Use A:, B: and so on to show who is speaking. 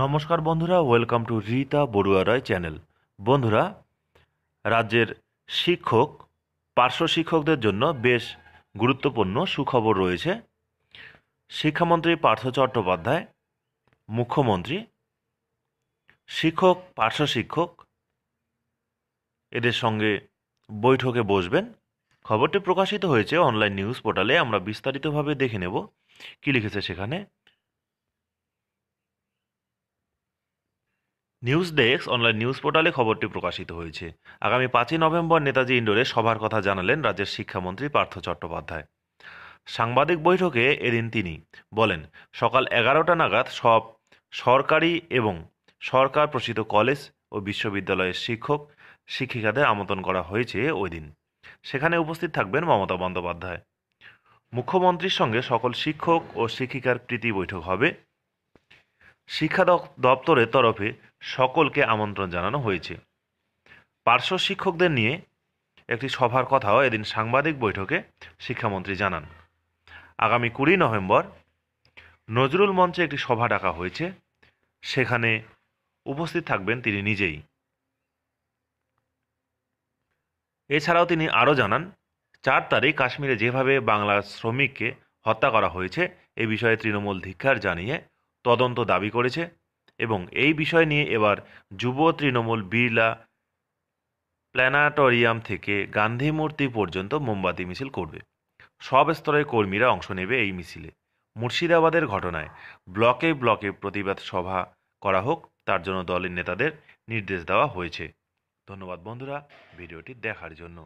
A: নমস্কার বন্ধুরা welcome to Rita Barua Roy channel বন্ধুরা রাজ্যের শিক্ষক পার্শ্ব শিক্ষকদের জন্য বেশ গুরুত্বপূর্ণ সুখবর রয়েছে শিক্ষামন্ত্রী পার্থ চট্টোপাধ্যায় মুখ্যমন্ত্রী শিক্ষক পার্শ্ব শিক্ষক এদের সঙ্গে বৈঠকে বসবেন খবরটি প্রকাশিত হয়েছে অনলাইন নিউজ পোর্টালে আমরা বিস্তারিতভাবে দেখে নেব কী লিখেছে সেখানে নিউজ ডেস্ক অনলাইন নিউজ পোর্টালে খবরটি প্রকাশিত হয়েছে আগামী পাঁচই নভেম্বর নেতাজি ইন্ডোরে সভার কথা জানালেন রাজ্যের শিক্ষামন্ত্রী পার্থ চট্টোপাধ্যায় সাংবাদিক বৈঠকে এদিন তিনি বলেন সকাল এগারোটা নাগাদ সব সরকারি এবং সরকার প্রসিত কলেজ ও বিশ্ববিদ্যালয়ের শিক্ষক শিক্ষিকাদের আমন্ত্রণ করা হয়েছে ওই দিন সেখানে উপস্থিত থাকবেন মমতা বন্দ্যোপাধ্যায় মুখ্যমন্ত্রীর সঙ্গে সকল শিক্ষক ও শিক্ষিকার প্রীতি বৈঠক হবে শিক্ষা দপ্তরের তরফে সকলকে আমন্ত্রণ জানানো হয়েছে পার্শ্ব শিক্ষকদের নিয়ে একটি সভার কথাও এদিন সাংবাদিক বৈঠকে শিক্ষামন্ত্রী জানান আগামী কুড়ি নভেম্বর নজরুল মঞ্চে একটি সভা ডাকা হয়েছে সেখানে উপস্থিত থাকবেন তিনি নিজেই এছাড়াও তিনি আরও জানান চার তারিখ কাশ্মীরে যেভাবে বাংলার শ্রমিককে হত্যা করা হয়েছে এ বিষয়ে তৃণমূল ধিক্ষার জানিয়ে তদন্ত দাবি করেছে এবং এই বিষয় নিয়ে এবার যুব তৃণমূল বিড়লা প্ল্যানাটোরিয়াম থেকে গান্ধী মূর্তি পর্যন্ত মোমবাতি মিছিল করবে সব স্তরের কর্মীরা অংশ নেবে এই মিছিলে মুর্শিদাবাদের ঘটনায় ব্লকে ব্লকে প্রতিবাদ সভা করা হোক তার জন্য দলের নেতাদের নির্দেশ দেওয়া হয়েছে ধন্যবাদ বন্ধুরা ভিডিওটি দেখার জন্য